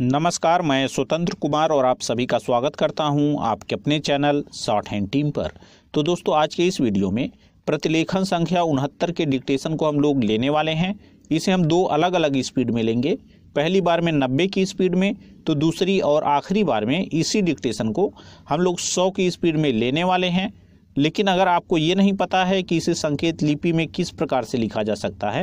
नमस्कार मैं स्वतंत्र कुमार और आप सभी का स्वागत करता हूं आपके अपने चैनल शॉर्ट हैंड टीम पर तो दोस्तों आज के इस वीडियो में प्रतिलेखन संख्या उनहत्तर के डिक्टेशन को हम लोग लेने वाले हैं इसे हम दो अलग अलग स्पीड में लेंगे पहली बार में नब्बे की स्पीड में तो दूसरी और आखिरी बार में इसी डिक्टेशन को हम लोग सौ की स्पीड में लेने वाले हैं लेकिन अगर आपको ये नहीं पता है कि इसे संकेत लिपि में किस प्रकार से लिखा जा सकता है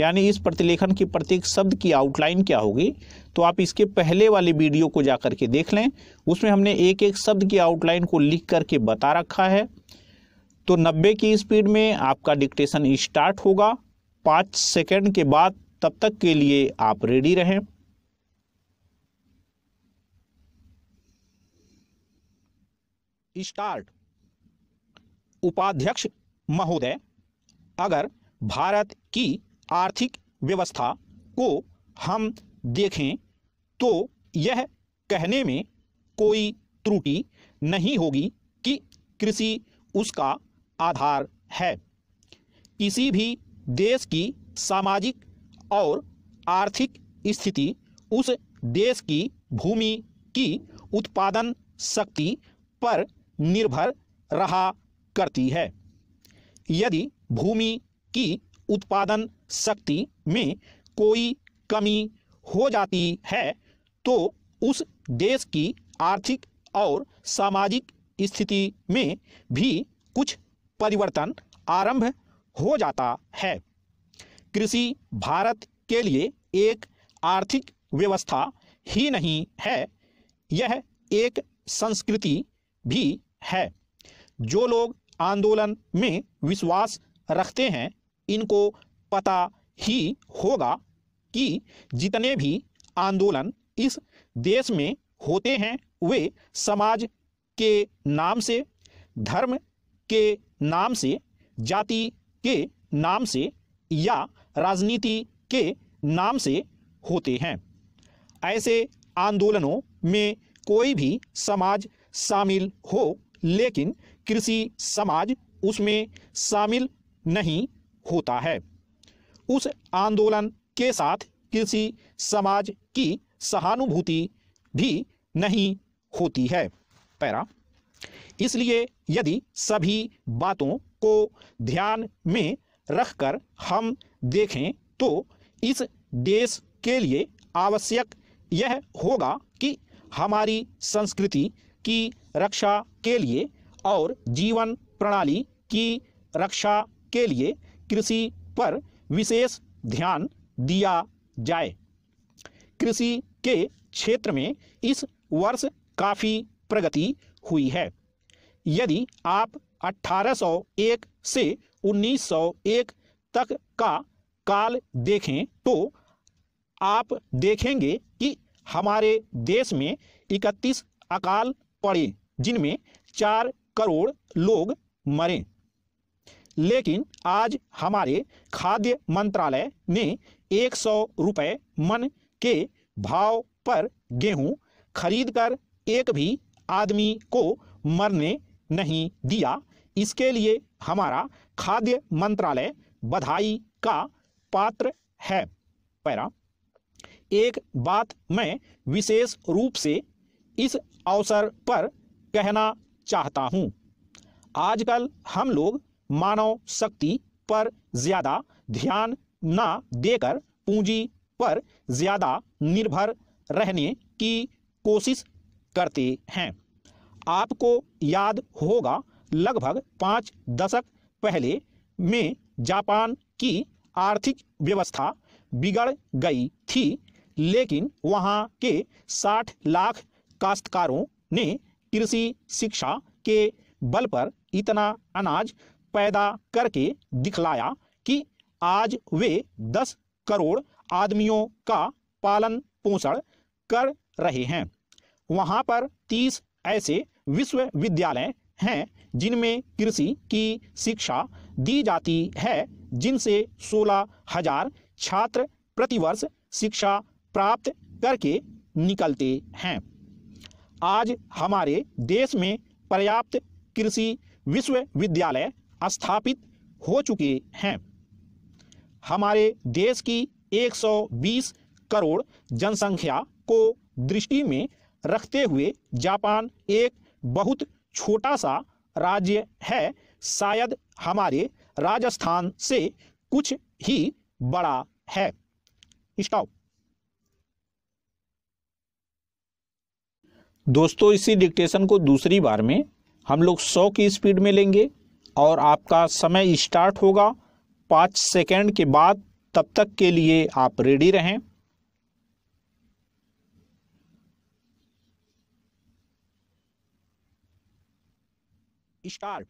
यानी इस प्रतिलेखन के प्रत्येक शब्द की आउटलाइन क्या होगी तो आप इसके पहले वाले वीडियो को जा करके देख लें उसमें हमने एक एक शब्द की आउटलाइन को लिख करके बता रखा है तो 90 की स्पीड में आपका डिक्टेशन स्टार्ट होगा पाँच सेकेंड के बाद तब तक के लिए आप रेडी रहें स्टार्ट उपाध्यक्ष महोदय अगर भारत की आर्थिक व्यवस्था को हम देखें तो यह कहने में कोई त्रुटि नहीं होगी कि कृषि उसका आधार है किसी भी देश की सामाजिक और आर्थिक स्थिति उस देश की भूमि की उत्पादन शक्ति पर निर्भर रहा करती है यदि भूमि की उत्पादन शक्ति में कोई कमी हो जाती है तो उस देश की आर्थिक और सामाजिक स्थिति में भी कुछ परिवर्तन आरंभ हो जाता है कृषि भारत के लिए एक आर्थिक व्यवस्था ही नहीं है यह एक संस्कृति भी है जो लोग आंदोलन में विश्वास रखते हैं इनको पता ही होगा कि जितने भी आंदोलन इस देश में होते हैं वे समाज के नाम से धर्म के नाम से जाति के नाम से या राजनीति के नाम से होते हैं ऐसे आंदोलनों में कोई भी समाज शामिल हो लेकिन कृषि समाज उसमें शामिल नहीं होता है उस आंदोलन के साथ कृषि समाज की सहानुभूति भी नहीं होती है पैरा इसलिए यदि सभी बातों को ध्यान में रखकर हम देखें तो इस देश के लिए आवश्यक यह होगा कि हमारी संस्कृति की रक्षा के लिए और जीवन प्रणाली की रक्षा के लिए कृषि पर विशेष ध्यान दिया जाए कृषि के क्षेत्र में इस वर्ष काफ़ी प्रगति हुई है यदि आप 1801 से 1901 तक का काल देखें तो आप देखेंगे कि हमारे देश में 31 अकाल पड़े जिनमें चार करोड़ लोग मरे लेकिन आज हमारे खाद्य मंत्रालय ने एक सौ रुपये मन के भाव पर गेहूं खरीदकर एक भी आदमी को मरने नहीं दिया इसके लिए हमारा खाद्य मंत्रालय बधाई का पात्र है पैरा एक बात मैं विशेष रूप से इस अवसर पर कहना चाहता हूं आजकल हम लोग मानव शक्ति पर ज्यादा ध्यान ना देकर पूंजी पर ज्यादा निर्भर रहने की कोशिश करते हैं आपको याद होगा लगभग पाँच दशक पहले में जापान की आर्थिक व्यवस्था बिगड़ गई थी लेकिन वहाँ के 60 लाख काश्तकारों ने कृषि शिक्षा के बल पर इतना अनाज पैदा करके दिखलाया कि आज वे दस करोड़ आदमियों का पालन पोषण कर रहे हैं वहाँ पर तीस ऐसे विश्वविद्यालय हैं जिनमें कृषि की शिक्षा दी जाती है जिनसे सोलह हजार छात्र प्रतिवर्ष शिक्षा प्राप्त करके निकलते हैं आज हमारे देश में पर्याप्त कृषि विश्वविद्यालय स्थापित हो चुके हैं हमारे देश की 120 करोड़ जनसंख्या को दृष्टि में रखते हुए जापान एक बहुत छोटा सा राज्य है शायद हमारे राजस्थान से कुछ ही बड़ा है स्टॉप दोस्तों इसी डिक्टेशन को दूसरी बार में हम लोग 100 की स्पीड में लेंगे और आपका समय स्टार्ट होगा पाँच सेकेंड के बाद तब तक के लिए आप रेडी रहें स्टार्ट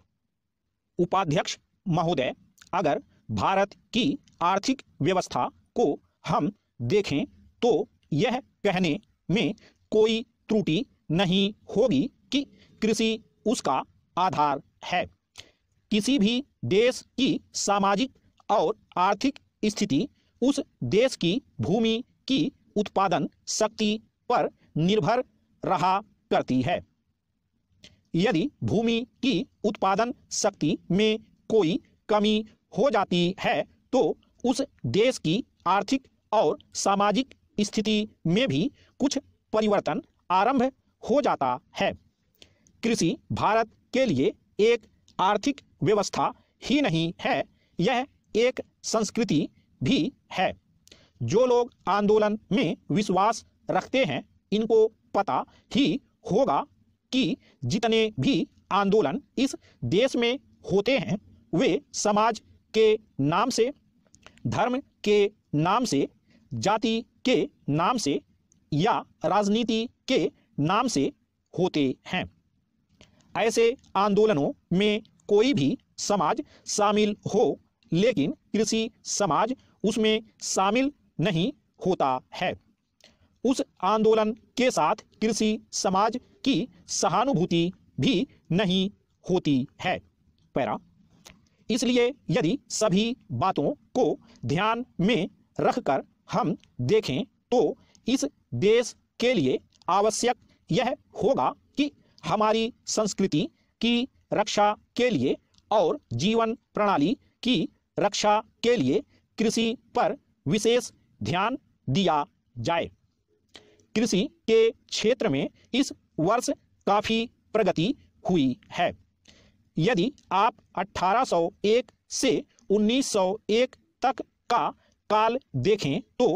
उपाध्यक्ष महोदय अगर भारत की आर्थिक व्यवस्था को हम देखें तो यह कहने में कोई त्रुटि नहीं होगी कि कृषि उसका आधार है किसी भी देश की सामाजिक और आर्थिक स्थिति उस देश की भूमि की उत्पादन शक्ति पर निर्भर रहा करती है यदि भूमि की उत्पादन शक्ति में कोई कमी हो जाती है तो उस देश की आर्थिक और सामाजिक स्थिति में भी कुछ परिवर्तन आरंभ हो जाता है कृषि भारत के लिए एक आर्थिक व्यवस्था ही नहीं है यह एक संस्कृति भी है जो लोग आंदोलन में विश्वास रखते हैं इनको पता ही होगा कि जितने भी आंदोलन इस देश में होते हैं वे समाज के नाम से धर्म के नाम से जाति के नाम से या राजनीति के नाम से होते हैं ऐसे आंदोलनों में कोई भी समाज शामिल हो लेकिन कृषि समाज उसमें शामिल नहीं होता है उस आंदोलन के साथ कृषि समाज की सहानुभूति भी नहीं होती है पैरा इसलिए यदि सभी बातों को ध्यान में रखकर हम देखें तो इस देश के लिए आवश्यक यह होगा कि हमारी संस्कृति की रक्षा के लिए और जीवन प्रणाली की रक्षा के लिए कृषि पर विशेष ध्यान दिया जाए कृषि के क्षेत्र में इस वर्ष काफ़ी प्रगति हुई है यदि आप 1801 से 1901 तक का काल देखें तो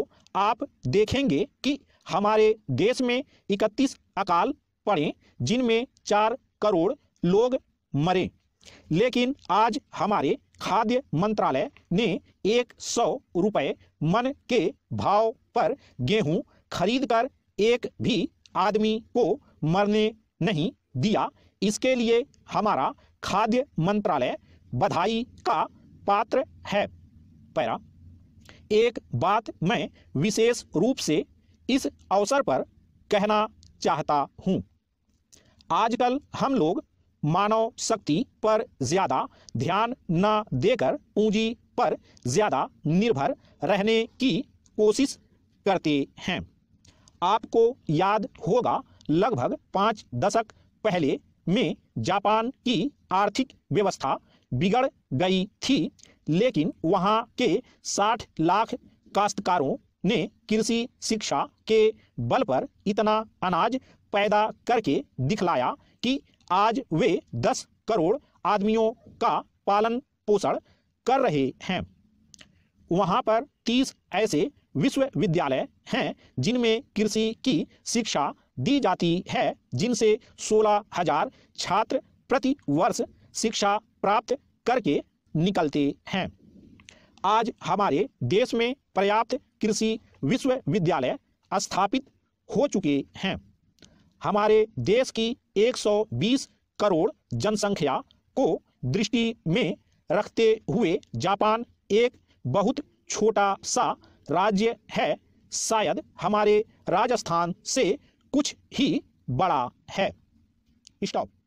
आप देखेंगे कि हमारे देश में 31 अकाल पड़े जिनमें चार करोड़ लोग मरे लेकिन आज हमारे खाद्य मंत्रालय ने एक सौ रुपये मन के भाव पर गेहूं खरीदकर एक भी आदमी को मरने नहीं दिया इसके लिए हमारा खाद्य मंत्रालय बधाई का पात्र है पैरा एक बात मैं विशेष रूप से इस अवसर पर कहना चाहता हूँ आजकल हम लोग मानव शक्ति पर ज़्यादा ध्यान न देकर पूंजी पर ज़्यादा निर्भर रहने की कोशिश करते हैं आपको याद होगा लगभग पाँच दशक पहले में जापान की आर्थिक व्यवस्था बिगड़ गई थी लेकिन वहाँ के 60 लाख काश्तकारों ने कृषि शिक्षा के बल पर इतना अनाज पैदा करके दिखलाया कि आज वे दस करोड़ आदमियों का पालन पोषण कर रहे हैं वहाँ पर तीस ऐसे विश्वविद्यालय हैं जिनमें कृषि की शिक्षा दी जाती है जिनसे सोलह हजार छात्र प्रति वर्ष शिक्षा प्राप्त करके निकलते हैं आज हमारे देश में पर्याप्त कृषि विश्वविद्यालय स्थापित हो चुके हैं हमारे देश की 120 करोड़ जनसंख्या को दृष्टि में रखते हुए जापान एक बहुत छोटा सा राज्य है शायद हमारे राजस्थान से कुछ ही बड़ा है स्टॉप